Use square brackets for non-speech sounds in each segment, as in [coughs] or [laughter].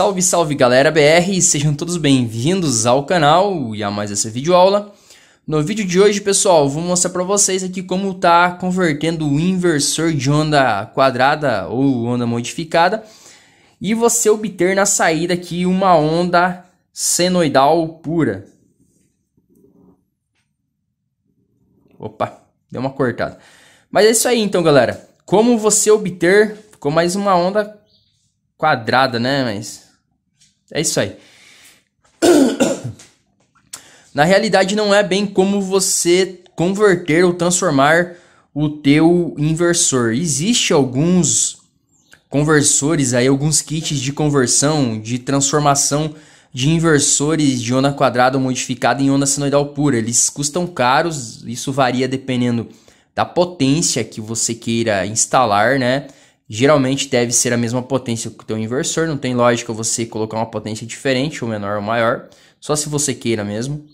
Salve, salve galera BR, sejam todos bem-vindos ao canal e a mais essa videoaula. No vídeo de hoje, pessoal, vou mostrar para vocês aqui como tá convertendo o inversor de onda quadrada ou onda modificada e você obter na saída aqui uma onda senoidal pura. Opa, deu uma cortada. Mas é isso aí então, galera. Como você obter, ficou mais uma onda quadrada, né? Mas é isso aí. [coughs] Na realidade, não é bem como você converter ou transformar o teu inversor. Existem alguns conversores aí, alguns kits de conversão, de transformação de inversores de onda quadrada modificada em onda sinoidal pura. Eles custam caros, isso varia dependendo da potência que você queira instalar, né? geralmente deve ser a mesma potência que o teu inversor, não tem lógica você colocar uma potência diferente, ou menor ou maior, só se você queira mesmo.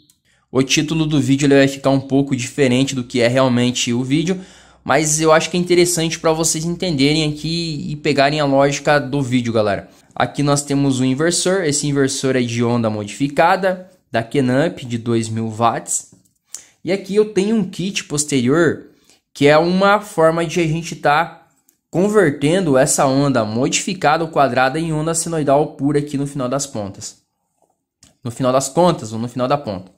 O título do vídeo ele vai ficar um pouco diferente do que é realmente o vídeo, mas eu acho que é interessante para vocês entenderem aqui e pegarem a lógica do vídeo, galera. Aqui nós temos o inversor, esse inversor é de onda modificada, da Kenamp, de 2000 watts. E aqui eu tenho um kit posterior, que é uma forma de a gente estar tá convertendo essa onda modificada ou quadrada em onda senoidal pura aqui no final das pontas. No final das contas ou no final da ponta.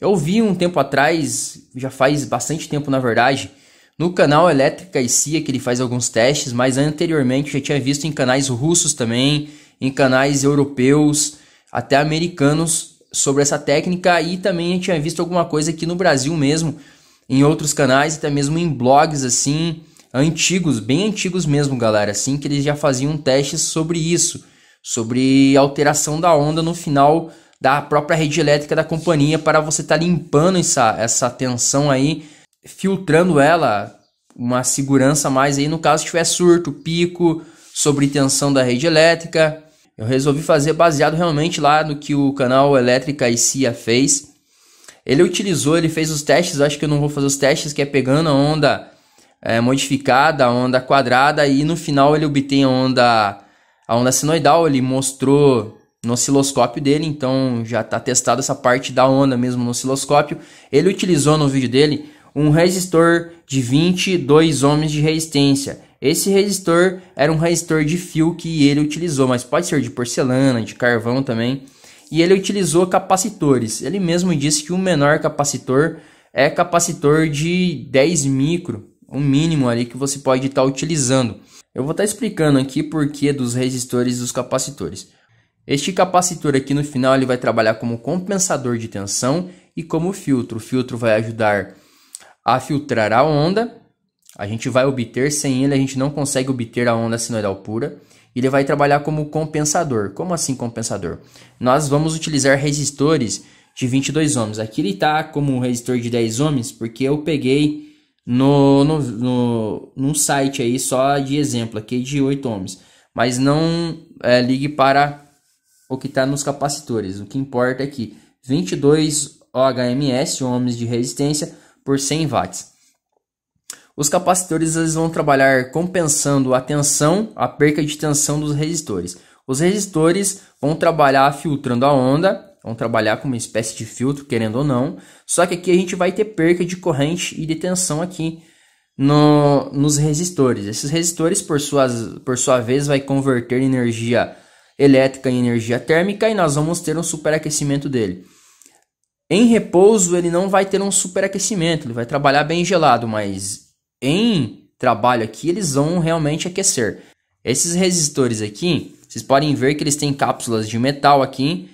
Eu vi um tempo atrás, já faz bastante tempo na verdade, no canal Elétrica e Cia que ele faz alguns testes, mas anteriormente eu já tinha visto em canais russos também, em canais europeus, até americanos sobre essa técnica e também eu tinha visto alguma coisa aqui no Brasil mesmo, em outros canais até mesmo em blogs assim, antigos, bem antigos mesmo, galera, assim que eles já faziam testes sobre isso, sobre alteração da onda no final da própria rede elétrica da companhia para você estar tá limpando essa, essa tensão aí, filtrando ela, uma segurança mais aí no caso tiver surto, pico, sobre tensão da rede elétrica. Eu resolvi fazer baseado realmente lá no que o canal Elétrica e CIA fez. Ele utilizou, ele fez os testes, acho que eu não vou fazer os testes, que é pegando a onda é, modificada, a onda quadrada, e no final ele obtém a onda, a onda sinoidal, ele mostrou no osciloscópio dele, então já está testado essa parte da onda mesmo no osciloscópio. Ele utilizou no vídeo dele um resistor de 22 ohms de resistência. Esse resistor era um resistor de fio que ele utilizou, mas pode ser de porcelana, de carvão também. E ele utilizou capacitores. Ele mesmo disse que o menor capacitor é capacitor de 10 micro, o mínimo ali que você pode estar tá utilizando. Eu vou estar tá explicando aqui porquê dos resistores e dos capacitores. Este capacitor aqui no final ele vai trabalhar como compensador de tensão e como filtro. O filtro vai ajudar a filtrar a onda. A gente vai obter, sem ele a gente não consegue obter a onda sinoidal pura. Ele vai trabalhar como compensador. Como assim compensador? Nós vamos utilizar resistores de 22 ohms. Aqui ele está como um resistor de 10 ohms porque eu peguei no, no, no, num site aí só de exemplo aqui de 8 ohms, mas não é, ligue para o que está nos capacitores. O que importa é que 22 ohms, ohms de resistência, por 100 watts. Os capacitores eles vão trabalhar compensando a tensão, a perca de tensão dos resistores. Os resistores vão trabalhar filtrando a onda Vão trabalhar com uma espécie de filtro, querendo ou não. Só que aqui a gente vai ter perca de corrente e de tensão aqui no, nos resistores. Esses resistores, por, suas, por sua vez, vai converter energia elétrica em energia térmica e nós vamos ter um superaquecimento dele. Em repouso, ele não vai ter um superaquecimento, ele vai trabalhar bem gelado, mas em trabalho aqui, eles vão realmente aquecer. Esses resistores aqui, vocês podem ver que eles têm cápsulas de metal aqui,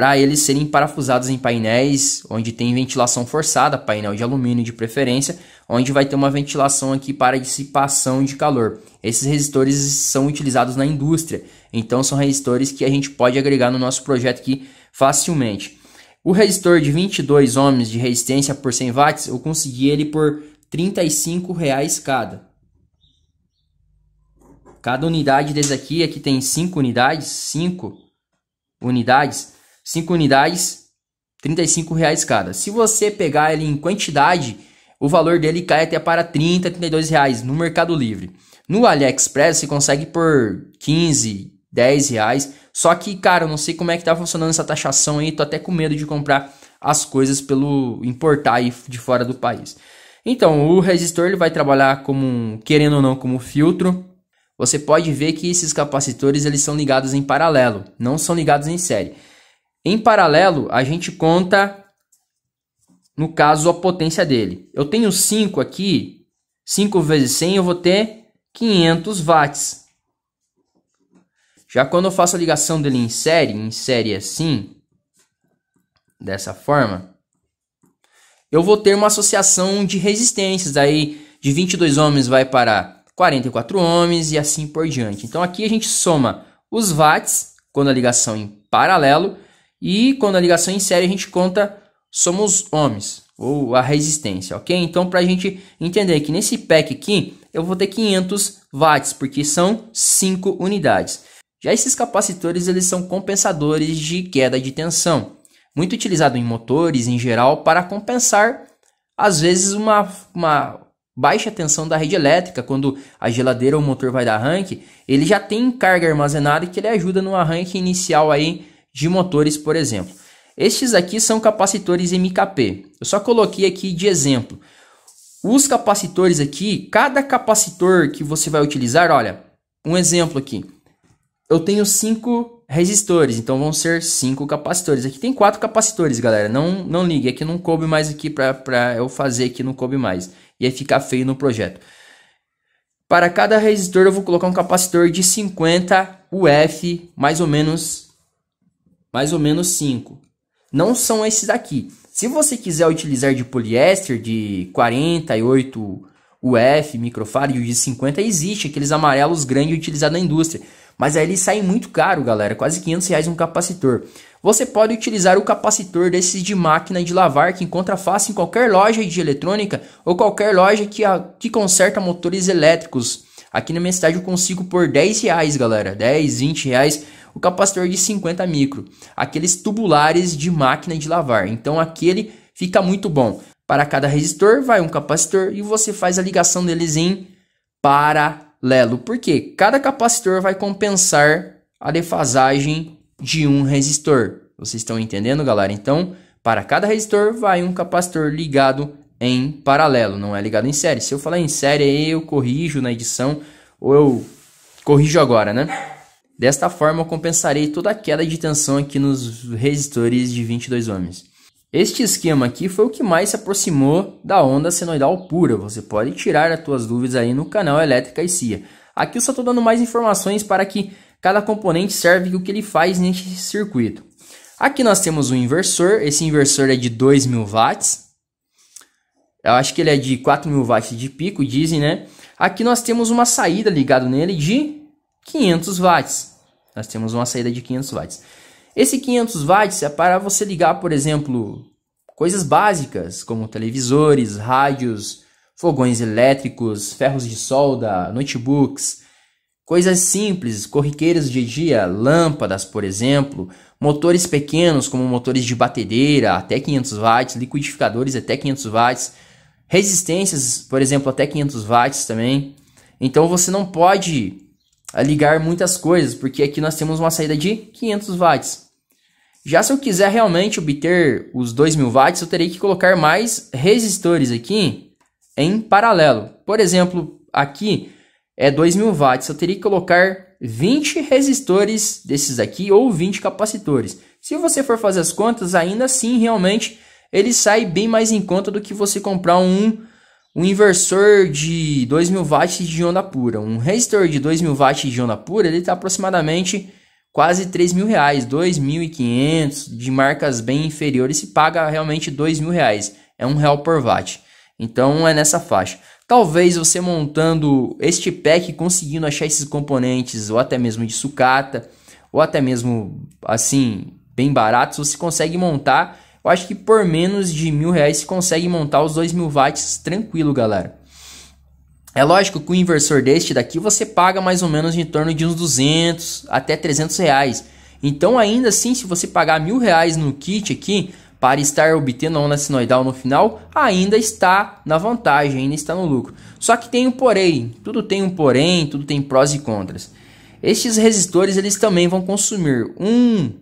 para eles serem parafusados em painéis onde tem ventilação forçada, painel de alumínio de preferência, onde vai ter uma ventilação aqui para dissipação de calor. Esses resistores são utilizados na indústria, então são resistores que a gente pode agregar no nosso projeto aqui facilmente. O resistor de 22 ohms de resistência por 100 watts, eu consegui ele por R$ 35 cada. Cada unidade desse aqui, aqui tem 5 unidades, 5 unidades, 5 unidades, R$ reais cada. Se você pegar ele em quantidade, o valor dele cai até para R$ 30, no Mercado Livre. No AliExpress você consegue por 15, 10 reais. Só que, cara, eu não sei como é que tá funcionando essa taxação aí, tô até com medo de comprar as coisas pelo importar aí de fora do país. Então, o resistor ele vai trabalhar como, querendo ou não, como filtro. Você pode ver que esses capacitores eles são ligados em paralelo, não são ligados em série. Em paralelo, a gente conta, no caso, a potência dele. Eu tenho 5 aqui, 5 vezes 100 eu vou ter 500 watts. Já quando eu faço a ligação dele em série, em série assim, dessa forma, eu vou ter uma associação de resistências. Aí de 22 ohms vai para 44 ohms e assim por diante. Então aqui a gente soma os watts, quando a ligação em paralelo, e quando a ligação em série, a gente conta somos ohms, ou a resistência, ok? Então, para a gente entender que nesse pack aqui, eu vou ter 500 watts, porque são 5 unidades. Já esses capacitores, eles são compensadores de queda de tensão, muito utilizado em motores em geral para compensar, às vezes, uma, uma baixa tensão da rede elétrica, quando a geladeira ou o motor vai dar arranque, ele já tem carga armazenada que ele ajuda no arranque inicial aí de motores, por exemplo. Estes aqui são capacitores MKP. Eu só coloquei aqui de exemplo. Os capacitores aqui, cada capacitor que você vai utilizar, olha, um exemplo aqui. Eu tenho cinco resistores, então vão ser cinco capacitores. Aqui tem quatro capacitores, galera. Não, não ligue, Aqui é não coube mais aqui para eu fazer aqui, não coube mais. Ia ficar feio no projeto. Para cada resistor eu vou colocar um capacitor de 50 UF, mais ou menos mais ou menos 5. Não são esses aqui. Se você quiser utilizar de poliéster de 48 UF, microfaro de 50, existe aqueles amarelos grandes utilizados na indústria. Mas aí ele sai muito caro, galera, quase 500 reais um capacitor. Você pode utilizar o capacitor desses de máquina de lavar que encontra fácil em qualquer loja de eletrônica ou qualquer loja que, a, que conserta motores elétricos. Aqui na minha cidade eu consigo por 10 reais, galera, 10, 20 reais o capacitor de 50 micro, aqueles tubulares de máquina de lavar. Então aquele fica muito bom. Para cada resistor vai um capacitor e você faz a ligação deles em paralelo, porque cada capacitor vai compensar a defasagem de um resistor. Vocês estão entendendo, galera? Então, para cada resistor vai um capacitor ligado em paralelo, não é ligado em série. Se eu falar em série, eu corrijo na edição ou eu corrijo agora, né? Desta forma, compensarei toda a queda de tensão aqui nos resistores de 22 ohms. Este esquema aqui foi o que mais se aproximou da onda senoidal pura. Você pode tirar as suas dúvidas aí no canal Elétrica e CIA. Aqui eu só estou dando mais informações para que cada componente serve o que ele faz neste circuito. Aqui nós temos um inversor. Esse inversor é de 2.000 watts. Eu acho que ele é de 4.000 watts de pico, dizem, né? Aqui nós temos uma saída ligada nele de 500 watts. Nós temos uma saída de 500 watts. Esse 500 watts é para você ligar, por exemplo, coisas básicas como televisores, rádios, fogões elétricos, ferros de solda, notebooks, coisas simples, corriqueiras de dia, lâmpadas, por exemplo, motores pequenos como motores de batedeira até 500 watts, liquidificadores até 500 watts, resistências, por exemplo, até 500 watts também. Então você não pode a ligar muitas coisas, porque aqui nós temos uma saída de 500 watts. Já se eu quiser realmente obter os 2000 watts, eu terei que colocar mais resistores aqui em paralelo. Por exemplo, aqui é 2000 watts, eu teria que colocar 20 resistores desses aqui ou 20 capacitores. Se você for fazer as contas, ainda assim realmente ele sai bem mais em conta do que você comprar um um inversor de 2.000 watts de onda pura, um resistor de 2.000 watts de onda pura, ele está aproximadamente quase 3 mil reais, 2.500 de marcas bem inferiores se paga realmente 2 mil reais, é um real por watt. Então é nessa faixa. Talvez você montando este pack, conseguindo achar esses componentes, ou até mesmo de sucata, ou até mesmo assim bem baratos, você consegue montar eu acho que por menos de mil reais você consegue montar os dois mil watts tranquilo, galera. É lógico que o inversor deste daqui você paga mais ou menos em torno de uns 200 até 300 reais. Então ainda assim, se você pagar mil reais no kit aqui para estar obtendo a onda sinoidal no final, ainda está na vantagem, ainda está no lucro. Só que tem um porém, tudo tem um porém, tudo tem prós e contras. Estes resistores eles também vão consumir um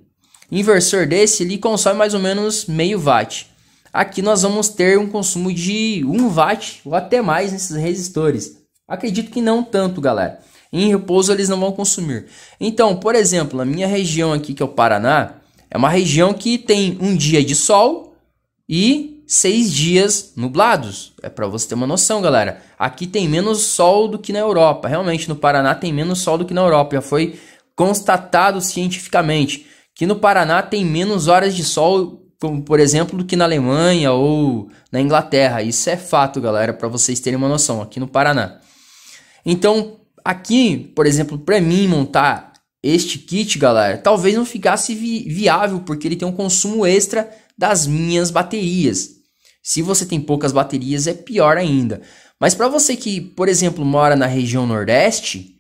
inversor desse ele consome mais ou menos meio watt. Aqui nós vamos ter um consumo de 1 watt ou até mais nesses resistores. Acredito que não tanto, galera. Em repouso eles não vão consumir. Então, por exemplo, a minha região aqui que é o Paraná, é uma região que tem um dia de sol e seis dias nublados. É para você ter uma noção, galera. Aqui tem menos sol do que na Europa. Realmente, no Paraná tem menos sol do que na Europa. Já foi constatado cientificamente que no Paraná tem menos horas de sol, como por exemplo, do que na Alemanha ou na Inglaterra. Isso é fato, galera, para vocês terem uma noção, aqui no Paraná. Então, aqui, por exemplo, para mim montar este kit, galera, talvez não ficasse vi viável, porque ele tem um consumo extra das minhas baterias. Se você tem poucas baterias, é pior ainda. Mas para você que, por exemplo, mora na região Nordeste,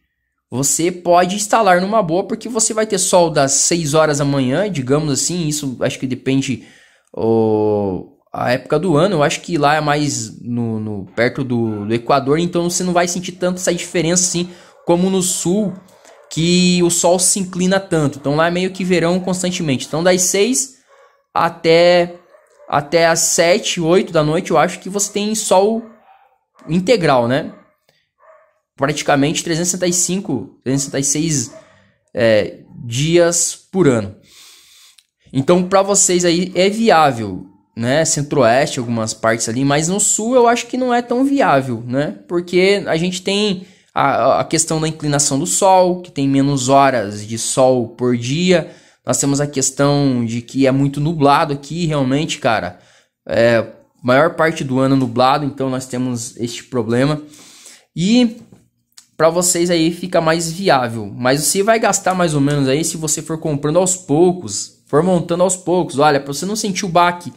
você pode instalar numa boa, porque você vai ter sol das 6 horas da manhã, digamos assim, isso acho que depende oh, a época do ano, eu acho que lá é mais no, no perto do, do, Equador, então você não vai sentir tanto essa diferença assim, como no sul, que o sol se inclina tanto, então lá é meio que verão constantemente, então das 6 até, até as 7, 8 da noite, eu acho que você tem sol integral, né? praticamente 365, 366 é, dias por ano. Então, para vocês aí é viável, né? Centro-oeste, algumas partes ali, mas no sul eu acho que não é tão viável, né? Porque a gente tem a, a questão da inclinação do sol, que tem menos horas de sol por dia. Nós temos a questão de que é muito nublado aqui, realmente, cara. É, maior parte do ano nublado, então nós temos este problema. E para vocês aí fica mais viável. Mas você vai gastar mais ou menos aí se você for comprando aos poucos, for montando aos poucos. Olha, para você não sentir o baque,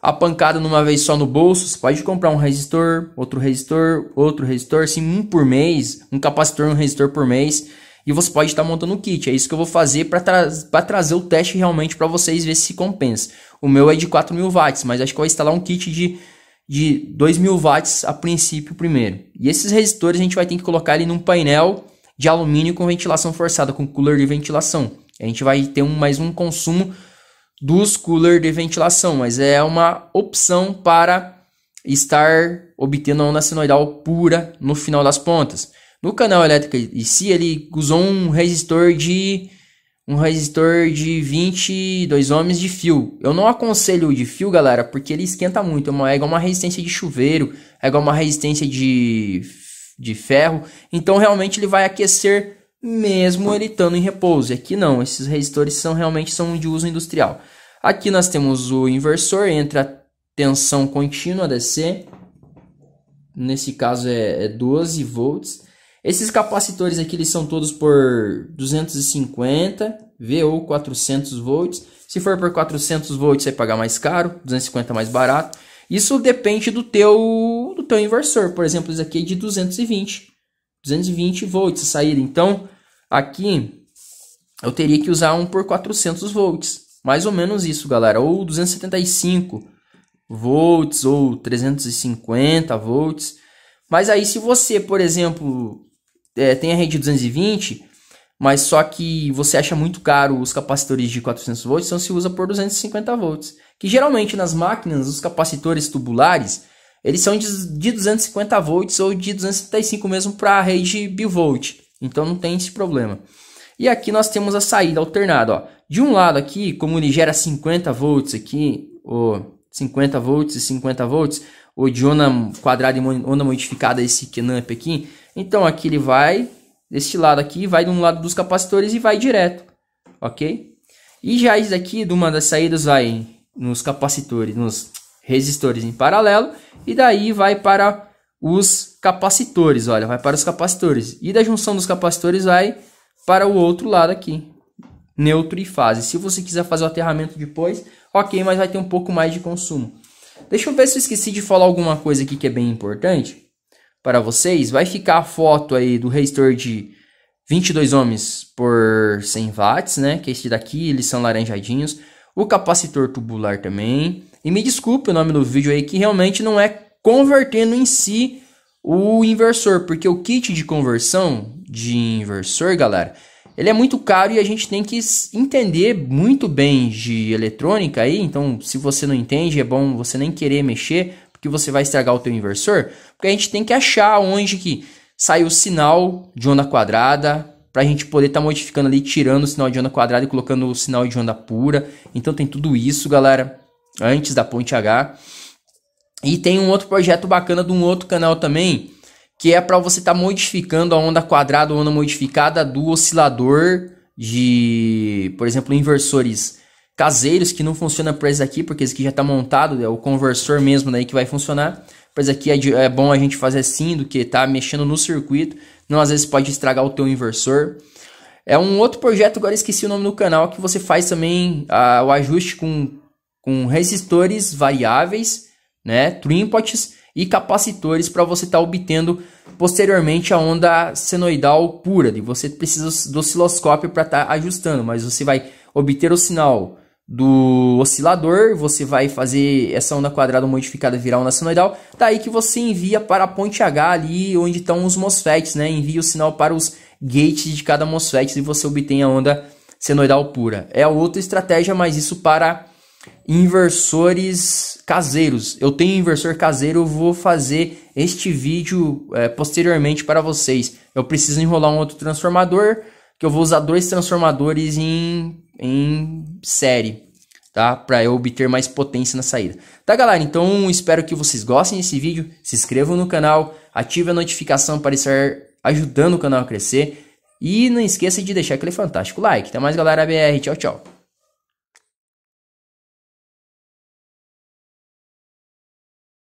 a pancada numa vez só no bolso, você pode comprar um resistor, outro resistor, outro resistor, assim, um por mês, um capacitor, um resistor por mês. E você pode estar tá montando o um kit. É isso que eu vou fazer para tra trazer o teste realmente para vocês ver se compensa. O meu é de 4.000 watts, mas acho que eu vou instalar um kit de de 2000 watts a princípio primeiro. E esses resistores a gente vai ter que colocar ele num painel de alumínio com ventilação forçada, com cooler de ventilação. A gente vai ter um, mais um consumo dos cooler de ventilação, mas é uma opção para estar obtendo a onda senoidal pura no final das pontas. No canal elétrico em si, ele usou um resistor de um resistor de 22 ohms de fio. Eu não aconselho o de fio, galera, porque ele esquenta muito. É, é igual uma resistência de chuveiro, é igual uma resistência de, de ferro. Então, realmente, ele vai aquecer mesmo ele estando em repouso. E aqui não, esses resistores são realmente são de uso industrial. Aqui nós temos o inversor entre a tensão contínua DC. Nesse caso é, é 12 volts. Esses capacitores aqui eles são todos por 250 V ou 400 volts. Se for por 400 volts, você vai pagar mais caro, 250 mais barato. Isso depende do teu do teu inversor. Por exemplo, esse aqui é de 220, 220 volts a saída. Então, aqui eu teria que usar um por 400 volts, mais ou menos isso, galera, ou 275 volts ou 350 volts. Mas aí, se você, por exemplo, é, tem a rede 220, mas só que você acha muito caro os capacitores de 400 volts, então se usa por 250 volts. Que geralmente nas máquinas, os capacitores tubulares, eles são de, de 250 volts ou de 275 mesmo para a rede bivolt. Então não tem esse problema. E aqui nós temos a saída alternada. Ó. De um lado aqui, como ele gera 50 volts aqui, ou 50 volts e 50 volts, ou de onda quadrada e onda modificada esse Kenamp aqui, então aqui ele vai deste lado aqui, vai de um lado dos capacitores e vai direto, ok? E já isso aqui, de uma das saídas, vai nos capacitores, nos resistores em paralelo, e daí vai para os capacitores, olha, vai para os capacitores. E da junção dos capacitores vai para o outro lado aqui, neutro e fase. Se você quiser fazer o aterramento depois, ok, mas vai ter um pouco mais de consumo. Deixa eu ver se eu esqueci de falar alguma coisa aqui que é bem importante para vocês, vai ficar a foto aí do resistor de 22 ohms por 100 watts, né? Que é esse daqui, eles são laranjadinhos. O capacitor tubular também. E me desculpe o nome do vídeo aí, que realmente não é convertendo em si o inversor, porque o kit de conversão de inversor, galera, ele é muito caro e a gente tem que entender muito bem de eletrônica aí, então se você não entende, é bom você nem querer mexer, que você vai estragar o teu inversor, porque a gente tem que achar onde que sai o sinal de onda quadrada para a gente poder estar tá modificando ali, tirando o sinal de onda quadrada e colocando o sinal de onda pura. Então tem tudo isso, galera, antes da ponte H. E tem um outro projeto bacana de um outro canal também, que é para você estar tá modificando a onda quadrada ou onda modificada do oscilador de, por exemplo, inversores caseiros que não funciona para esse aqui, porque esse aqui já está montado, é o conversor mesmo daí que vai funcionar. Para esse aqui é, é, bom a gente fazer assim do que tá mexendo no circuito, não às vezes pode estragar o teu inversor. É um outro projeto, agora esqueci o nome do canal, que você faz também ah, o ajuste com, com resistores variáveis, né, trimpots e capacitores para você estar tá obtendo posteriormente a onda senoidal pura. E você precisa do osciloscópio para estar tá ajustando, mas você vai obter o sinal do oscilador, você vai fazer essa onda quadrada modificada virar onda senoidal, daí que você envia para a ponte H ali onde estão os MOSFETs, né? Envia o sinal para os gates de cada MOSFET e você obtém a onda senoidal pura. É outra estratégia, mas isso para inversores caseiros. Eu tenho inversor caseiro, eu vou fazer este vídeo é, posteriormente para vocês. Eu preciso enrolar um outro transformador, que eu vou usar dois transformadores em em série, tá? Para eu obter mais potência na saída. Tá, galera? Então, espero que vocês gostem desse vídeo. Se inscrevam no canal, ative a notificação para estar ajudando o canal a crescer. E não esqueça de deixar aquele fantástico like. Até mais, galera BR. Tchau, tchau.